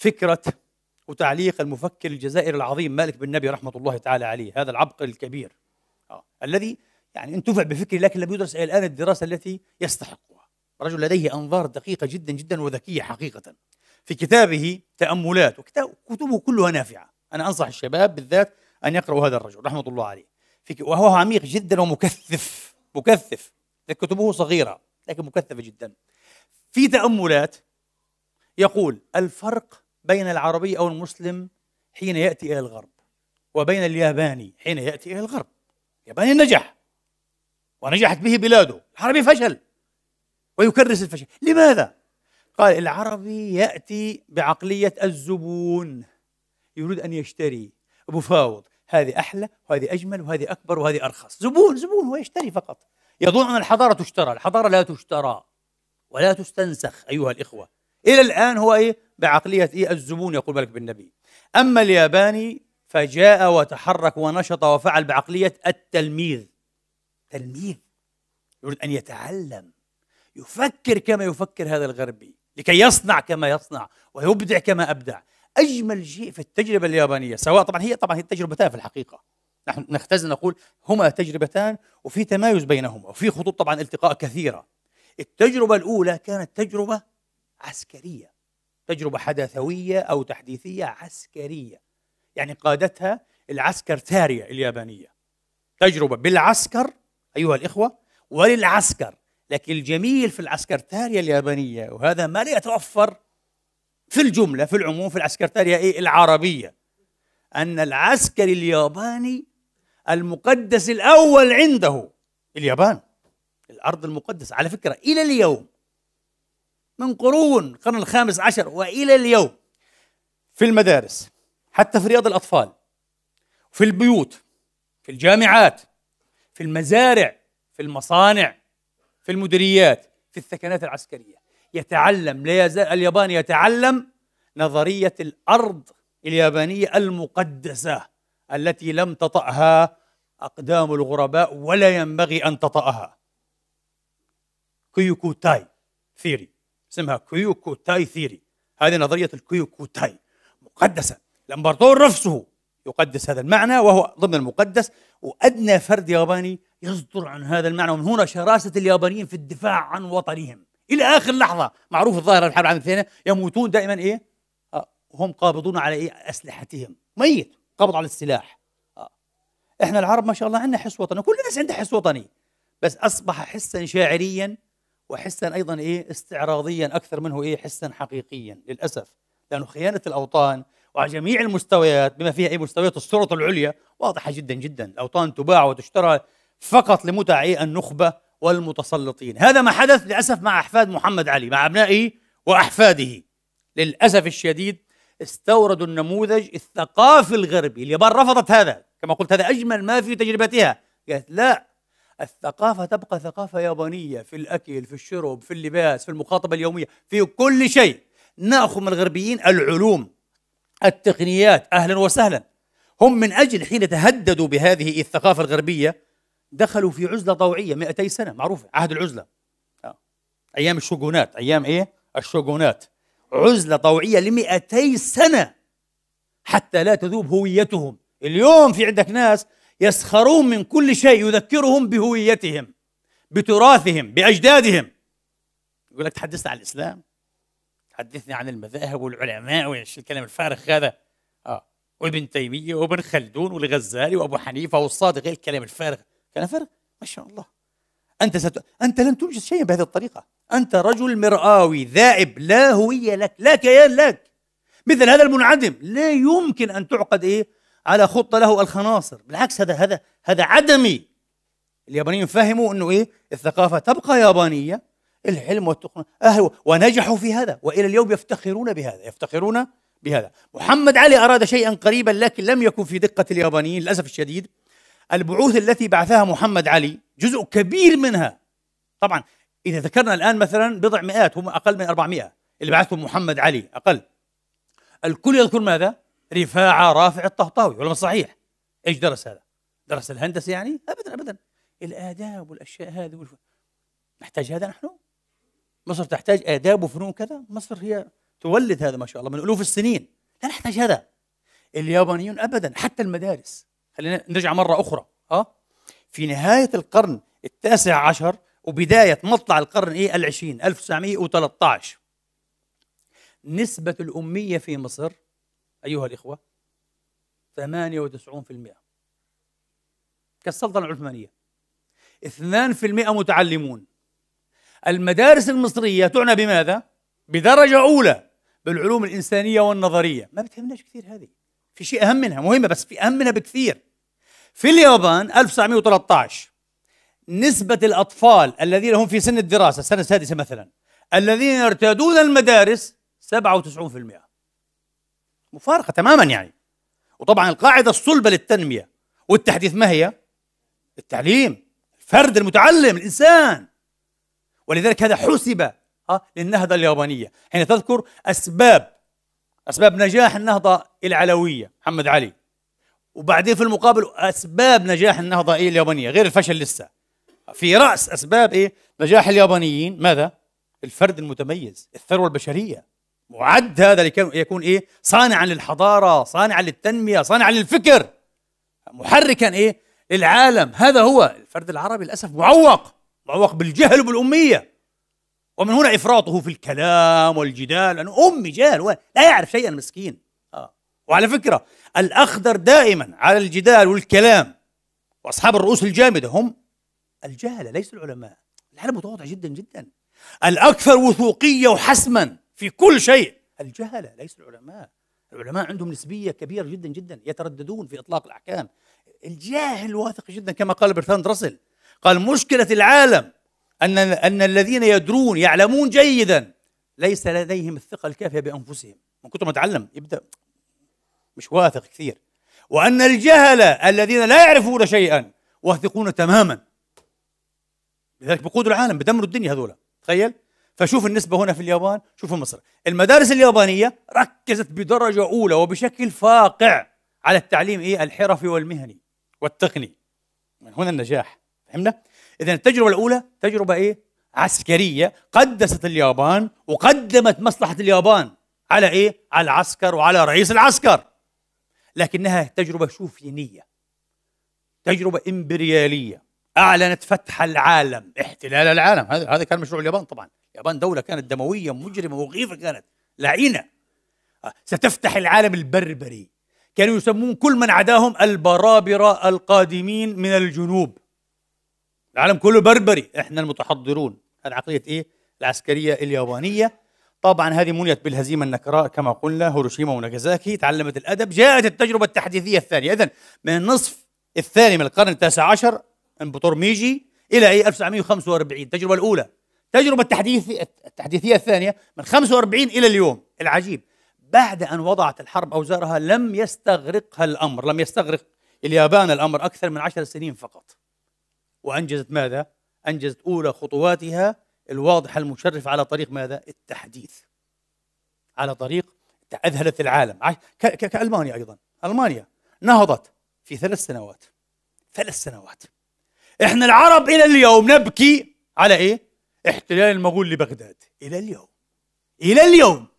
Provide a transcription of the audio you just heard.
فكرة وتعليق المفكر الجزائري العظيم مالك بن نبي رحمة الله تعالى عليه هذا العبقري الكبير آه. الذي يعني انتفع بفكره لكن لم يدرس إلى الآن الدراسة التي يستحقها رجل لديه أنظار دقيقة جدا جدا وذكية حقيقة في كتابه تأملات وكتبه كلها نافعة أنا أنصح الشباب بالذات أن يقرأوا هذا الرجل رحمة الله عليه وهو عميق جدا ومكثف مكثف كتبه صغيرة لكن مكثفة جدا في تأملات يقول الفرق بين العربي أو المسلم حين يأتي إلى الغرب وبين الياباني حين يأتي إلى الغرب الياباني نجح ونجحت به بلاده العربي فشل ويكرس الفشل لماذا؟ قال العربي يأتي بعقلية الزبون يريد أن يشتري بفاوض هذه أحلى وهذه أجمل وهذه أكبر وهذه أرخص زبون زبون هو يشتري فقط يظن أن الحضارة تشترى الحضارة لا تشترى ولا تستنسخ أيها الإخوة إلى الآن هو إيه؟ بعقلية إيه الزبون يقول بالك بالنبي أما الياباني فجاء وتحرك ونشط وفعل بعقلية التلميذ تلميذ يريد أن يتعلم يفكر كما يفكر هذا الغربي لكي يصنع كما يصنع ويبدع كما أبدع أجمل شيء في التجربة اليابانية سواء طبعا هي طبعا هي تجربتان في الحقيقة نحن نختزل نقول هما تجربتان وفي تمايز بينهما وفي خطوط طبعا التقاء كثيرة التجربة الأولى كانت تجربة عسكرية تجربة حداثوية أو تحديثية عسكرية يعني قادتها العسكر تاريا اليابانية تجربة بالعسكر أيها الإخوة وللعسكر لكن الجميل في العسكرتارية اليابانية وهذا ما لا يتوفر في الجملة في العموم في العسكرتارية إيه العربية أن العسكر الياباني المقدس الأول عنده اليابان الأرض المقدسة على فكرة إلى اليوم من قرون القرن الخامس عشر والى اليوم في المدارس حتى في رياض الاطفال في البيوت في الجامعات في المزارع في المصانع في المديريات في الثكنات العسكريه يتعلم لا يزال الياباني يتعلم نظريه الارض اليابانيه المقدسه التي لم تطاها اقدام الغرباء ولا ينبغي ان تطاها تاي ثيري اسمها كيوكوتاي ثيري هذه نظرية الكيوكوتاي مقدسة الإمبراطور نفسه يقدس هذا المعنى وهو ضمن المقدس وأدنى فرد ياباني يصدر عن هذا المعنى ومن هنا شراسة اليابانيين في الدفاع عن وطنهم إلى آخر لحظة معروف الظاهرة الحرب العالمية الثانية يموتون دائما إيه آه، هم قابضون على إيه أسلحتهم ميت قبض على السلاح آه. احنا العرب ما شاء الله عندنا حس وطني كل الناس عندها حس وطني بس اصبح حسا شاعريا وحسا ايضا ايه استعراضيا اكثر منه ايه حسا حقيقيا للاسف لانه خيانه الاوطان وعلى جميع المستويات بما فيها اي مستويات السلطه العليا واضحه جدا جدا الاوطان تباع وتشترى فقط لمتع إيه النخبه والمتسلطين هذا ما حدث للاسف مع احفاد محمد علي مع ابنائه واحفاده للاسف الشديد استوردوا النموذج الثقافي الغربي اليابان رفضت هذا كما قلت هذا اجمل ما في تجربتها قالت لا الثقافة تبقى ثقافة يابانية في الأكل في الشرب في اللباس في المخاطبة اليومية في كل شيء نأخذ من الغربيين العلوم التقنيات أهلا وسهلا هم من أجل حين تهددوا بهذه الثقافة الغربية دخلوا في عزلة طوعية 200 سنة معروفة عهد العزلة آه. أيام الشوغونات أيام إيه؟ الشوغونات عزلة طوعية ل 200 سنة حتى لا تذوب هويتهم اليوم في عندك ناس يسخرون من كل شيء يذكرهم بهويتهم بتراثهم باجدادهم يقول لك تحدثت عن الاسلام تحدثني عن المذاهب والعلماء وايش الكلام الفارغ هذا اه وابن تيميه وابن خلدون والغزالي وابو حنيفه والصادق غير إيه الكلام الفارغ كلام فارغ ما شاء الله انت ست... انت لن تنجز شيئا بهذه الطريقه انت رجل مرآوي ذائب لا هويه لك لا كيان لك مثل هذا المنعدم لا يمكن ان تعقد ايه على خطة له الخناصر بالعكس هذا هذا هذا عدمي اليابانيين فهموا انه ايه الثقافة تبقى يابانية العلم والتقن أهل ونجحوا في هذا وإلى اليوم يفتخرون بهذا يفتخرون بهذا محمد علي أراد شيئا قريبا لكن لم يكن في دقة اليابانيين للأسف الشديد البعوث التي بعثها محمد علي جزء كبير منها طبعا إذا ذكرنا الآن مثلا بضع مئات هم أقل من 400 اللي بعثهم محمد علي أقل الكل يذكر ماذا؟ رفاعة رافع الطهطاوي ولا صحيح ايش درس هذا؟ درس الهندسة يعني؟ ابدا ابدا الآداب والأشياء هذه والف... نحتاج هذا نحن؟ مصر تحتاج آداب وفنون كذا مصر هي تولد هذا ما شاء الله من ألوف السنين لا نحتاج هذا اليابانيون أبدا حتى المدارس خلينا نرجع مرة أخرى أه؟ في نهاية القرن التاسع عشر وبداية مطلع القرن إيه العشرين 1913 نسبة الأمية في مصر أيها الإخوة 98% كالسلطنة العثمانية 2% متعلمون المدارس المصرية تعنى بماذا؟ بدرجة أولى بالعلوم الإنسانية والنظرية ما بتهمناش كثير هذه في شيء أهم منها مهمة بس في أهم منها بكثير في اليابان 1913 نسبة الأطفال الذين هم في سن الدراسة السنة السادسة مثلا الذين يرتادون المدارس 97% مفارقة تماما يعني وطبعا القاعدة الصلبة للتنمية والتحديث ما هي؟ التعليم الفرد المتعلم الإنسان ولذلك هذا حسب آه، للنهضة اليابانية حين تذكر أسباب أسباب نجاح النهضة العلوية محمد علي وبعدين في المقابل أسباب نجاح النهضة إيه، اليابانية غير الفشل لسه في رأس أسباب إيه نجاح اليابانيين ماذا؟ الفرد المتميز الثروة البشرية معد هذا ليكون ايه صانعا للحضاره صانعا للتنميه صانعا للفكر محركا ايه للعالم هذا هو الفرد العربي للاسف معوق معوق بالجهل وبالاميه ومن هنا افراطه في الكلام والجدال لانه امي جاهل لا يعرف شيئا مسكين آه. وعلى فكره الاخضر دائما على الجدال والكلام واصحاب الرؤوس الجامده هم الجهله ليس العلماء الحاله متواضع جدا جدا الاكثر وثوقيه وحسما في كل شيء الجهلة ليس العلماء العلماء عندهم نسبية كبيرة جدا جدا يترددون في إطلاق الأحكام الجاهل واثق جدا كما قال برثاند رسل قال مشكلة العالم أن أن الذين يدرون يعلمون جيدا ليس لديهم الثقة الكافية بأنفسهم من كثر ما تعلم يبدأ مش واثق كثير وأن الجهلة الذين لا يعرفون شيئا واثقون تماما لذلك بقود العالم بدمروا الدنيا هذولا تخيل فشوف النسبة هنا في اليابان شوفوا مصر المدارس اليابانية ركزت بدرجة أولى وبشكل فاقع على التعليم إيه الحرفي والمهني والتقني من هنا النجاح فهمنا؟ إذا التجربة الأولى تجربة إيه عسكرية قدست اليابان وقدمت مصلحة اليابان على إيه على العسكر وعلى رئيس العسكر لكنها تجربة شوفينية تجربة إمبريالية أعلنت فتح العالم احتلال العالم هذا هذا كان مشروع اليابان طبعاً اليابان دولة كانت دموية مجرمة مخيفة كانت لعينة آه، ستفتح العالم البربري كانوا يسمون كل من عداهم البرابرة القادمين من الجنوب العالم كله بربري احنا المتحضرون هذه عقلية ايه؟ العسكرية اليابانية طبعا هذه منيت بالهزيمة النكراء كما قلنا هيروشيما وناجازاكي تعلمت الأدب جاءت التجربة التحديثية الثانية إذا من النصف الثاني من القرن التاسع عشر من ميجي إلى 1945 التجربة الأولى تجربة التحديث التحديثية الثانية من 45 إلى اليوم العجيب بعد أن وضعت الحرب أوزارها لم يستغرقها الأمر لم يستغرق اليابان الأمر أكثر من عشر سنين فقط وأنجزت ماذا؟ أنجزت أولى خطواتها الواضحة المشرفة على طريق ماذا؟ التحديث على طريق أذهلت العالم كألمانيا أيضا ألمانيا نهضت في ثلاث سنوات ثلاث سنوات احنا العرب إلى اليوم نبكي على إيه؟ احتلال المغول لبغداد إلى اليوم إلى اليوم